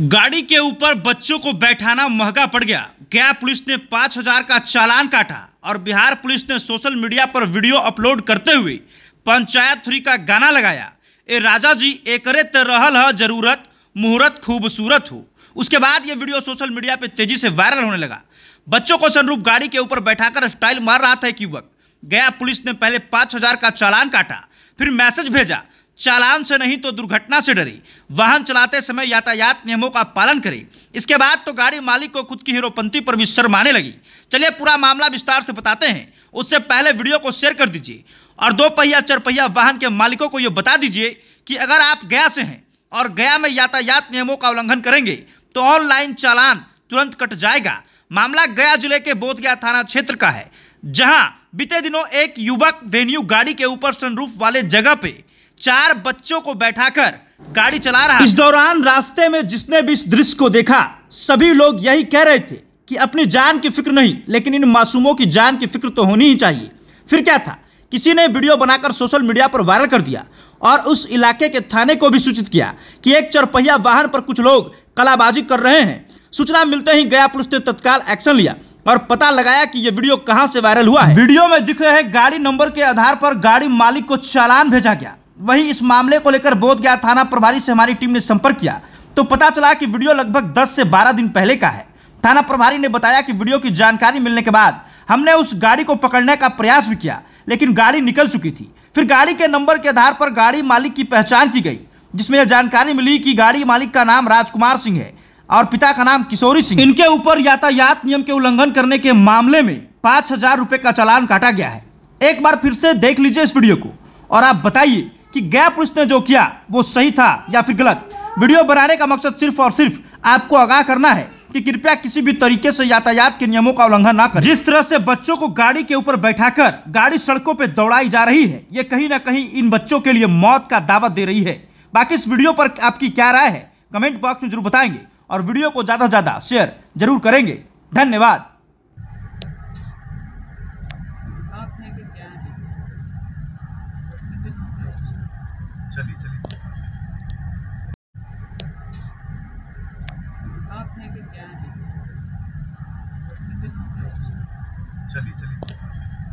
गाड़ी के ऊपर बच्चों को बैठाना महंगा पड़ गया गया पुलिस ने पांच हजार का चालान काटा और बिहार पुलिस ने सोशल मीडिया पर वीडियो अपलोड करते हुए पंचायत थ्री का गाना लगाया ए राजा जी एकरे ते रहल है जरूरत मुहूर्त खूबसूरत हो उसके बाद ये वीडियो सोशल मीडिया पर तेजी से वायरल होने लगा बच्चों को सनरूप गाड़ी के ऊपर बैठाकर स्टाइल मार रहा था एक युवक गया पुलिस ने पहले पांच हजार का चालान काटा फिर मैसेज भेजा चालान से नहीं तो दुर्घटना से डरे वाहन चलाते समय यातायात नियमों का पालन करें इसके बाद तो गाड़ी मालिक को खुद की हीरोपंती पर भी शर्माने लगी चलिए पूरा मामला विस्तार से बताते हैं उससे पहले वीडियो को शेयर कर दीजिए और दो पहिया चार पहिया वाहन के मालिकों को ये बता दीजिए कि अगर आप गया से हैं और गया में यातायात नियमों का उल्लंघन करेंगे तो ऑनलाइन चालान तुरंत कट जाएगा मामला गया जिले के बोधगया थाना क्षेत्र का है जहां बीते दिनों एक युवक वेन्यू गाड़ी के ऊपर सनरूफ वाले जगह पे चार बच्चों को बैठाकर गाड़ी चला रहा इस दौरान रास्ते में जिसने भी इस दृश्य को देखा सभी लोग यही कह रहे थे कि अपनी जान की फिक्र नहीं लेकिन इन मासूमों की जान की फिक्र तो होनी ही चाहिए फिर क्या था किसी ने वीडियो बनाकर सोशल मीडिया पर वायरल कर दिया और उस इलाके के थाने को भी सूचित किया कि एक चरपहिया वाहन पर कुछ लोग कलाबाजी कर रहे हैं सूचना मिलते ही गया पुलिस ने तत्काल एक्शन लिया और पता लगाया कि यह वीडियो कहां से वायरल हुआ है वीडियो में दिख रहे गाड़ी नंबर के आधार पर गाड़ी मालिक को चालान भेजा गया वहीं इस मामले को लेकर बोधगया थाना प्रभारी से हमारी टीम ने संपर्क किया तो पता चला कि वीडियो लगभग 10 से 12 दिन पहले का है थाना प्रभारी ने बताया कि वीडियो की जानकारी मिलने के बाद हमने उस गाड़ी को पकड़ने का प्रयास भी किया लेकिन गाड़ी निकल चुकी थी फिर गाड़ी के नंबर के आधार पर गाड़ी मालिक की पहचान की गई जिसमें यह जानकारी मिली कि गाड़ी मालिक का नाम राजकुमार सिंह है और पिता का नाम किशोरी सिंह इनके ऊपर यातायात नियम के उल्लंघन करने के मामले में पाँच हजार रुपये का चालान काटा गया है एक बार फिर से देख लीजिए इस वीडियो को और आप बताइए कि गया पुलिस ने जो किया वो सही था या फिर गलत वीडियो बनाने का मकसद सिर्फ और सिर्फ आपको आगाह करना है कि कृपया किसी भी तरीके से यातायात के नियमों का उल्लंघन ना करें जिस तरह से बच्चों को गाड़ी के ऊपर बैठाकर गाड़ी सड़कों पर दौड़ाई जा रही है ये कहीं ना कहीं इन बच्चों के लिए मौत का दावा दे रही है बाकी इस वीडियो पर आपकी क्या राय है कमेंट बॉक्स में जरूर बताएंगे और वीडियो को ज़्यादा से ज़्यादा शेयर जरूर करेंगे धन्यवाद चलिए चलिए आप है कि क्या चलिए चलिए